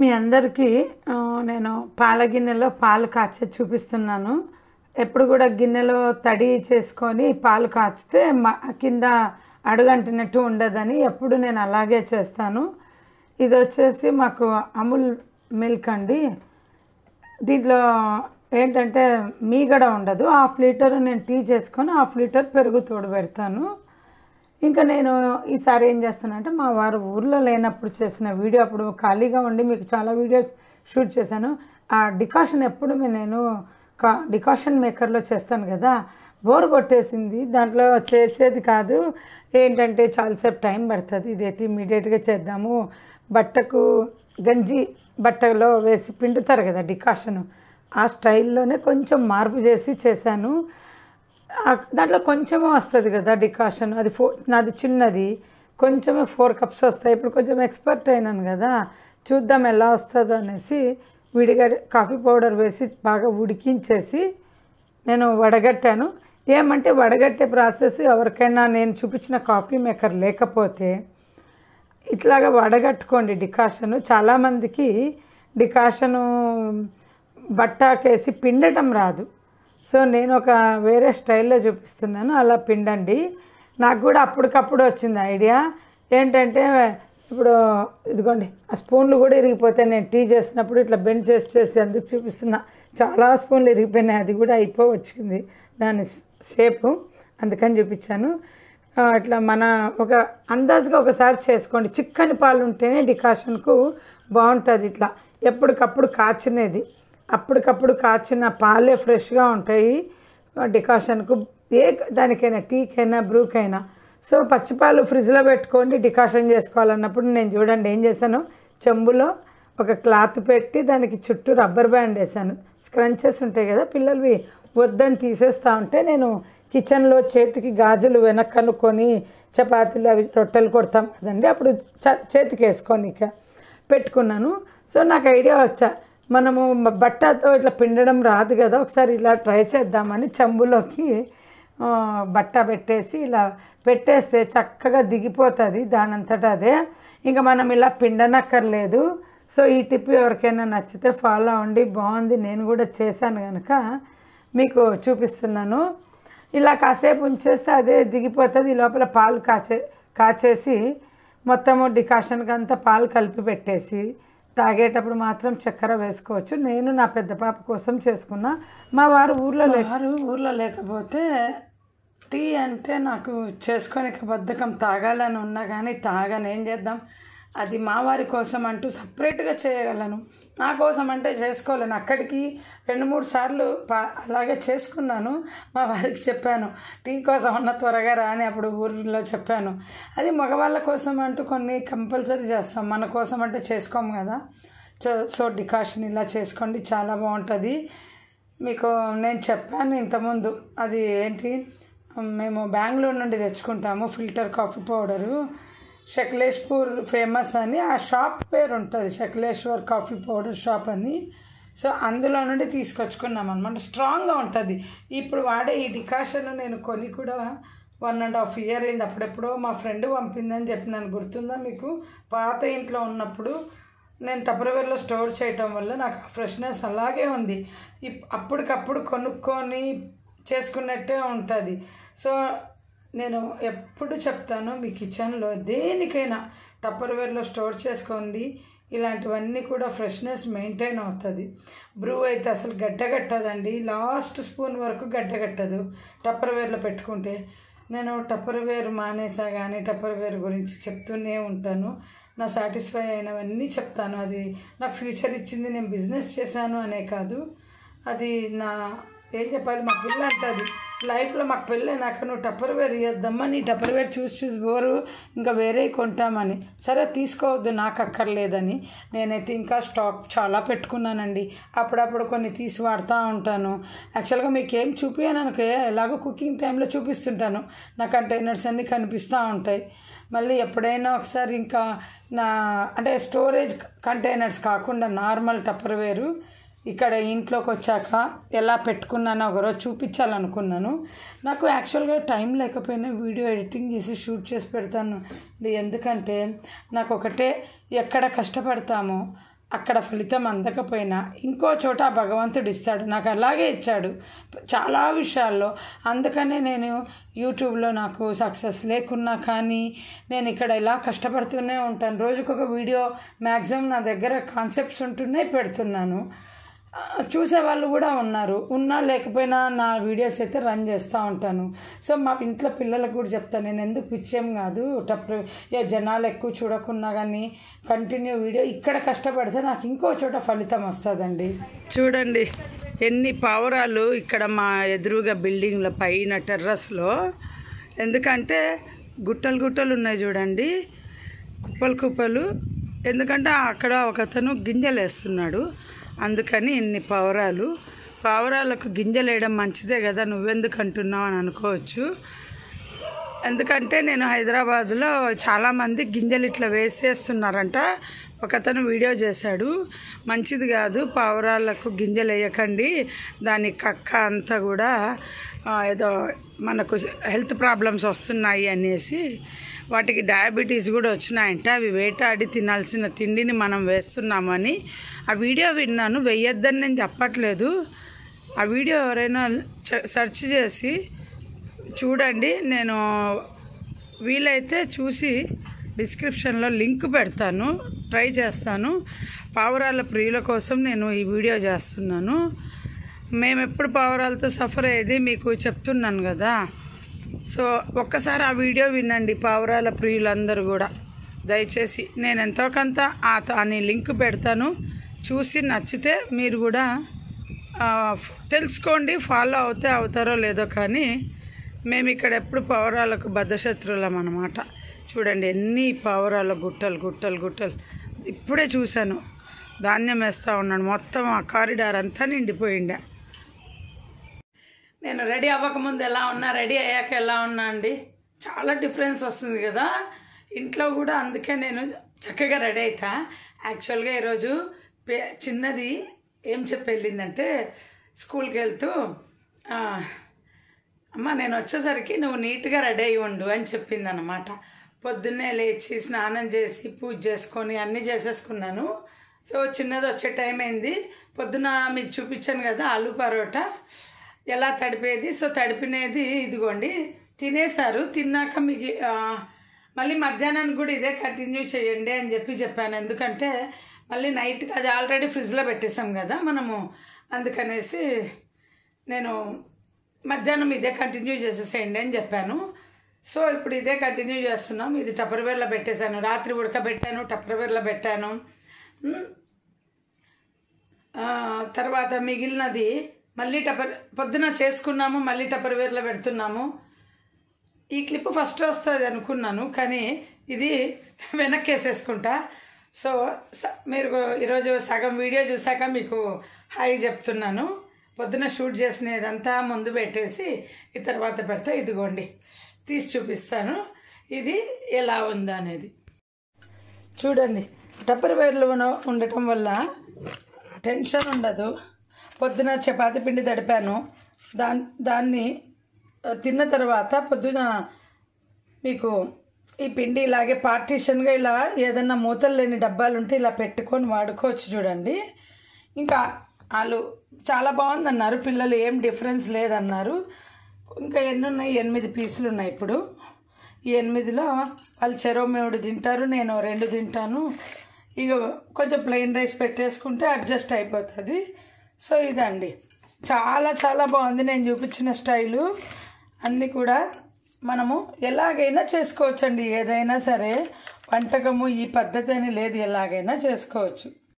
మీ అందరికీ నేను పాల గిన్నెలో పాలు కాచి చూపిస్తున్నాను ఎప్పుడు కూడా గిన్నెలో తడి చేసుకొని పాలు కాచితే మా కింద అడుగంటినట్టు ఉండదని ఎప్పుడు నేను అలాగే చేస్తాను ఇది వచ్చేసి మాకు అమూల్ మిల్క్ అండి దీంట్లో ఏంటంటే మీగడ ఉండదు హాఫ్ లీటర్ నేను టీ చేసుకొని హాఫ్ లీటర్ పెరుగు తోడు పెడతాను ఇంకా నేను ఈసారి ఏం చేస్తానంటే మా వారు ఊర్లో లేనప్పుడు చేసిన వీడియో అప్పుడు ఖాళీగా ఉండి మీకు చాలా వీడియోస్ షూట్ చేశాను ఆ డికాషన్ ఎప్పుడు నేను కా డికాషన్ మేకర్లో చేస్తాను కదా బోర్ కొట్టేసింది దాంట్లో చేసేది కాదు ఏంటంటే చాలాసేపు టైం పడుతుంది ఇదైతే ఇమీడియట్గా చేద్దాము బట్టకు గంజి బట్టలో వేసి పిండుతారు కదా డికాషను ఆ స్టైల్లోనే కొంచెం మార్పు చేసి చేశాను దాంట్లో కొంచెమే వస్తుంది కదా డికాషన్ అది ఫోర్ నాది చిన్నది కొంచెమే ఫోర్ కప్స్ వస్తాయి ఇప్పుడు కొంచెం ఎక్స్పర్ట్ అయినాను కదా చూద్దాం ఎలా వస్తుందో అనేసి విడిగా కాఫీ పౌడర్ వేసి బాగా ఉడికించేసి నేను వడగట్టాను ఏమంటే వడగట్టే ప్రాసెస్ ఎవరికైనా నేను చూపించిన కాఫీ మేకర్ లేకపోతే ఇట్లాగా వడగట్టుకోండి డికాషను చాలామందికి డికాషను బట్టాకేసి పిండటం రాదు సో నేను ఒక వేరే స్టైల్లో చూపిస్తున్నాను అలా పిండండి నాకు కూడా అప్పటికప్పుడు వచ్చింది ఐడియా ఏంటంటే ఇప్పుడు ఇదిగోండి ఆ స్పూన్లు కూడా ఇరిగిపోతే నేను టీ చేసినప్పుడు ఇట్లా బెండ్ చేసి చేసి అందుకు చూపిస్తున్నా చాలా స్పూన్లు ఇరిగిపోయినాయి అది కూడా అయిపో వచ్చింది దాని షేపు అందుకని చూపించాను అట్లా మన ఒక అందాజుగా ఒకసారి చేసుకోండి చిక్కని పాలు ఉంటేనే డికాషన్కు బాగుంటుంది ఇట్లా ఎప్పటికప్పుడు కాచినది అప్పటికప్పుడు కాచిన పాలే ఫ్రెష్గా ఉంటాయి డికాషన్కు ఏ దానికైనా టీకైనా బ్రూకైనా సో పచ్చిపాలు ఫ్రిడ్జ్లో పెట్టుకోండి డికాషన్ చేసుకోవాలన్నప్పుడు నేను చూడండి ఏం చేశాను చెంబులో ఒక క్లాత్ పెట్టి దానికి చుట్టూ రబ్బర్ బ్యాండ్ వేసాను స్క్రంచెస్ ఉంటాయి కదా పిల్లలవి వద్దని తీసేస్తూ ఉంటే నేను కిచెన్లో చేతికి గాజులు వెనక్కనుకొని చపాతీలు అవి రొట్టెలు కొడతాం కదండి అప్పుడు చేతికి వేసుకొని ఇక పెట్టుకున్నాను సో నాకు ఐడియా వచ్చా మనము బట్టతో ఇట్లా పిండడం రాదు కదా ఒకసారి ఇలా ట్రై చేద్దామని చెంబులోకి బట్ట పెట్టేసి ఇలా పెట్టేస్తే చక్కగా దిగిపోతుంది దానంతటా అదే ఇంకా మనం ఇలా పిండనక్కర్లేదు సో ఈ టిప్ ఎవరికైనా నచ్చితే ఫాలో అవ్వండి బాగుంది నేను కూడా చేశాను కనుక మీకు చూపిస్తున్నాను ఇలా కాసేపు ఉంచేస్తే అదే దిగిపోతుంది ఈ లోపల పాలు కాచే కాచేసి మొత్తము డికాషన్కి అంతా పాలు కలిపి పెట్టేసి తాగేటప్పుడు మాత్రం చక్కెర వేసుకోవచ్చు నేను నా పెద్ద పాప కోసం చేసుకున్నా మా వారు ఊర్లో లేరు ఊర్లో లేకపోతే టీ అంటే నాకు చేసుకోనికి బద్ధకం తాగాలని ఉన్నా కానీ తాగని ఏం చేద్దాం అది మా వారి కోసం అంటూ సపరేట్గా చేయగలను నా కోసం అంటే చేసుకోలేను అక్కడికి రెండు మూడు సార్లు అలాగే చేసుకున్నాను మా వారికి చెప్పాను టీ కోసం ఉన్న త్వరగా రాని అప్పుడు ఊరిలో చెప్పాను అది మగవాళ్ళ కోసం అంటూ కొన్ని కంపల్సరీ చేస్తాం మన కోసం అంటే చేసుకోము కదా సో సో డికాషన్ ఇలా చేసుకోండి చాలా బాగుంటుంది మీకు నేను చెప్పాను ఇంతకుముందు అది ఏంటి మేము బెంగళూరు నుండి తెచ్చుకుంటాము filter coffee powder Sakleshpur famous అని ఆ షాప్ పేరు ఉంటుంది శక్లేశ్వర్ కాఫీ పౌడర్ షాప్ అని సో అందులో నుండి తీసుకొచ్చుకున్నాం అనమాట స్ట్రాంగ్గా ఉంటుంది ఇప్పుడు వాడే ఈ డికాషన్ నేను కొని కూడా వన్ అండ్ హాఫ్ ఇయర్ అయింది అప్పుడెప్పుడో మా ఫ్రెండ్ పంపిందని చెప్పి నన్ను గుర్తుందా మీకు పాత ఇంట్లో ఉన్నప్పుడు నేను టపరవేర్లో స్టోర్ చేయటం వల్ల నాకు ఫ్రెష్నెస్ అలాగే ఉంది అప్పటికప్పుడు కొనుక్కొని చేసుకున్నట్టే ఉంటుంది సో నేను ఎప్పుడు చెప్తాను మీ కిచెన్లో దేనికైనా టప్పర్వేర్లో స్టోర్ చేసుకోండి ఇలాంటివన్నీ కూడా ఫ్రెష్నెస్ మెయింటైన్ అవుతుంది బ్రూ అయితే అసలు గడ్డగట్టదండి లాస్ట్ స్పూన్ వరకు గడ్డగట్టదు టప్పర్వేర్లో పెట్టుకుంటే నేను టప్పర్వేర్ మానేసా కానీ టప్పర్వేర్ గురించి చెప్తూనే ఉంటాను నా సాటిస్ఫై అయినవన్నీ చెప్తాను అది నా ఫ్యూచర్ ఇచ్చింది నేను బిజినెస్ చేశాను అనే కాదు అది నా ఏం చెప్పాలి మా పిల్ల అంటుంది లైఫ్లో మాకు నాకు నువ్వు టప్పర్ వేర్ ఇవ్వద్దమ్మా నీ టప్పర్ వేర్ చూసి చూసి పోరు ఇంకా వేరే కొంటామని సరే తీసుకోవద్దు నాకు అక్కర్లేదని నేనైతే ఇంకా స్టాక్ చాలా పెట్టుకున్నానండి అప్పుడప్పుడు కొన్ని తీసి వాడుతూ ఉంటాను యాక్చువల్గా మీకు ఏం చూపించాను ఎలాగో కుకింగ్ టైంలో చూపిస్తుంటాను నా కంటైనర్స్ అన్నీ కనిపిస్తూ ఉంటాయి మళ్ళీ ఎప్పుడైనా ఒకసారి ఇంకా నా అంటే స్టోరేజ్ కంటైనర్స్ కాకుండా నార్మల్ టప్పర్ వేరు ఇక్కడ ఇంట్లోకి వచ్చాక ఎలా పెట్టుకున్నానో ఒకరోజు చూపించాలనుకున్నాను నాకు యాక్చువల్గా టైం లేకపోయినా వీడియో ఎడిటింగ్ చేసి షూట్ చేసి పెడతాను ఎందుకంటే నాకు ఒకటే ఎక్కడ కష్టపడతామో అక్కడ ఫలితం అందకపోయినా ఇంకో చోట భగవంతుడు ఇస్తాడు నాకు అలాగే ఇచ్చాడు చాలా విషయాల్లో అందుకనే నేను యూట్యూబ్లో నాకు సక్సెస్ లేకున్నా కానీ నేను ఇక్కడ ఇలా కష్టపడుతూనే ఉంటాను రోజుకొక వీడియో మ్యాక్సిమం నా దగ్గర కాన్సెప్ట్స్ ఉంటున్నాయి పెడుతున్నాను చూసే వాళ్ళు కూడా ఉన్నారు ఉన్నా లేకపోయినా నా వీడియోస్ అయితే రన్ చేస్తూ ఉంటాను సో మా ఇంట్లో పిల్లలకు కూడా చెప్తాను నేను ఎందుకు పిచ్చేం కాదు టప్పు జనాలు ఎక్కువ చూడకున్నా కానీ కంటిన్యూ వీడియో ఇక్కడ కష్టపడితే నాకు ఇంకో చోట ఫలితం వస్తుందండి చూడండి ఎన్ని పావురాలు ఇక్కడ మా ఎదురుగా బిల్డింగ్ల పైన టెర్రస్లో ఎందుకంటే గుట్టలు గుట్టలు ఉన్నాయి చూడండి కుప్పలు కుప్పలు ఎందుకంటే అక్కడ ఒకతను గింజలు వేస్తున్నాడు అందుకని ఇన్ని పావురాలు పావురాలకు గింజలు వేయడం మంచిదే కదా నువ్వెందుకు అంటున్నావు అని అనుకోవచ్చు ఎందుకంటే నేను హైదరాబాద్లో చాలామంది గింజలు ఇట్లా వేసేస్తున్నారంట ఒకతను వీడియో చేశాడు మంచిది కాదు పావురాలకు గింజలు వేయకండి దాని కక్క అంతా కూడా ఏదో మనకు హెల్త్ ప్రాబ్లమ్స్ వస్తున్నాయి అనేసి వాటికి డయాబెటీస్ కూడా వచ్చినాయంటే అవి వేటాడి తినాల్సిన తిండిని మనం వేస్తున్నామని ఆ వీడియో విన్నాను వేయొద్దని నేను చెప్పట్లేదు ఆ వీడియో ఎవరైనా సెర్చ్ చేసి చూడండి నేను వీలైతే చూసి డిస్క్రిప్షన్లో లింక్ పెడతాను ట్రై చేస్తాను పావురాల ప్రియుల కోసం నేను ఈ వీడియో చేస్తున్నాను మేము ఎప్పుడు పావురాలతో సఫర్ అయ్యేది మీకు చెప్తున్నాను కదా సో ఒక్కసారి ఆ వీడియో వినండి పావురాల ప్రియులందరూ కూడా దయచేసి నేను ఎంతో కొంత అని లింక్ పెడతాను చూసి నచ్చితే మీరు కూడా తెలుసుకోండి ఫాలో అవుతే అవుతారో లేదో కానీ మేము ఇక్కడ ఎప్పుడు పావురాలకు బద్ధశత్రులం అన్నమాట చూడండి ఎన్ని పావురాల గుట్టలు గుట్టలు గుట్టలు ఇప్పుడే చూశాను ధాన్యం వేస్తూ ఉన్నాడు మొత్తం ఆ కారిడార్ అంతా నిండిపోయిండే నేను రెడీ అవ్వకముందు ఎలా ఉన్నా రెడీ అయ్యాక ఎలా ఉన్నా అండి చాలా డిఫరెన్స్ వస్తుంది కదా ఇంట్లో కూడా అందుకే నేను చక్కగా రెడీ అవుతా యాక్చువల్గా ఈరోజు పే చిన్నది ఏం చెప్పి వెళ్ళిందంటే స్కూల్కి వెళ్తూ అమ్మ నేను వచ్చేసరికి నువ్వు నీట్గా రెడీ అయ్యి ఉండు అని చెప్పింది అనమాట పొద్దున్నే లేచి స్నానం చేసి పూజ చేసుకొని అన్నీ చేసేసుకున్నాను సో చిన్నది వచ్చే టైం అయింది పొద్దున మీకు చూపించాను కదా ఆలు పరోటా ఎలా తడిపేది సో తడిపినేది ఇదిగోండి తినేశారు తిన్నాక మీకు మళ్ళీ మధ్యాహ్నానికి కూడా ఇదే కంటిన్యూ చేయండి అని చెప్పి చెప్పాను ఎందుకంటే మళ్ళీ నైట్ అది ఆల్రెడీ ఫ్రిడ్జ్లో పెట్టేసాం కదా మనము అందుకనేసి నేను మధ్యాహ్నం ఇదే కంటిన్యూ చేసేసేయండి అని చెప్పాను సో ఇప్పుడు ఇదే కంటిన్యూ చేస్తున్నాం ఇది టపర్వేర్లో పెట్టేశాను రాత్రి ఉడకబెట్టాను టపర్వేర్లో పెట్టాను తర్వాత మిగిలినది మళ్ళీ టపర్ పొద్దున చేసుకున్నాము మళ్ళీ టపర్వేర్లో పెడుతున్నాము ఈ క్లిప్ ఫస్ట్ వస్తుంది అనుకున్నాను కానీ ఇది వెనక్కి వేసేసుకుంటా సో మీరు ఈరోజు సగం వీడియో చూసాక మీకు హాయ్ చెప్తున్నాను పొద్దున షూట్ చేసినదంతా ముందు పెట్టేసి ఈ తర్వాత పెడితే ఇదిగోండి తీసి చూపిస్తాను ఇది ఎలా అనేది చూడండి టప్పర్ వేర్లో ఉండటం వల్ల టెన్షన్ ఉండదు పొద్దున చపాతి పిండి తడిపాను దా దాన్ని తిన్న తర్వాత పొద్దున మీకు ఈ పిండి ఇలాగే పార్టీషన్గా ఇలా ఏదన్నా మూతలు లేని డబ్బాలు ఉంటే ఇలా పెట్టుకొని వాడుకోవచ్చు చూడండి ఇంకా వాళ్ళు చాలా బాగుందన్నారు పిల్లలు ఏం డిఫరెన్స్ లేదన్నారు ఇంకా ఎన్ని ఉన్నాయి ఎనిమిది పీసులు ఉన్నాయి ఇప్పుడు ఈ ఎనిమిదిలో వాళ్ళు చెరో మేముడు తింటారు నేను రెండు తింటాను ఇక కొంచెం ప్లెయిన్ రైస్ పెట్టేసుకుంటే అడ్జస్ట్ అయిపోతుంది సో ఇదండి చాలా చాలా బాగుంది నేను చూపించిన స్టైలు అన్నీ కూడా మనము ఎలాగైనా చేసుకోవచ్చండి ఏదైనా సరే వంటకము ఈ పద్ధతి అని లేదు ఎలాగైనా చేసుకోవచ్చు